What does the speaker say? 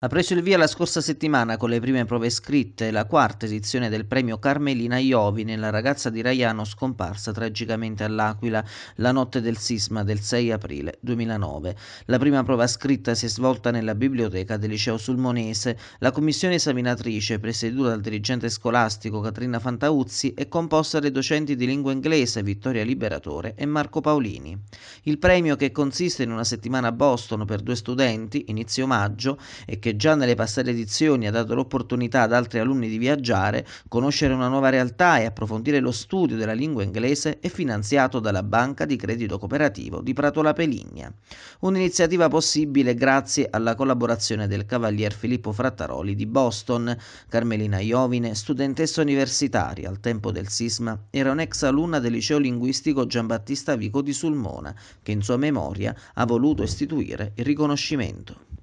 Ha preso il via la scorsa settimana con le prime prove scritte la quarta edizione del premio Carmelina Iovi nella ragazza di Raiano scomparsa tragicamente all'Aquila la notte del sisma del 6 aprile 2009. La prima prova scritta si è svolta nella biblioteca del liceo sulmonese. La commissione esaminatrice, presieduta dal dirigente scolastico Catrina Fantauzzi, è composta dai docenti di lingua inglese Vittoria Liberatore e Marco Paolini. Il premio, che consiste in una settimana a Boston per due studenti, inizio maggio, e che che già nelle passate edizioni ha dato l'opportunità ad altri alunni di viaggiare, conoscere una nuova realtà e approfondire lo studio della lingua inglese, è finanziato dalla Banca di Credito Cooperativo di Pratola Peligna. Un'iniziativa possibile grazie alla collaborazione del cavalier Filippo Frattaroli di Boston. Carmelina Iovine, studentessa universitaria al tempo del sisma, era un'ex alunna del liceo linguistico Giambattista Vico di Sulmona, che in sua memoria ha voluto istituire il riconoscimento.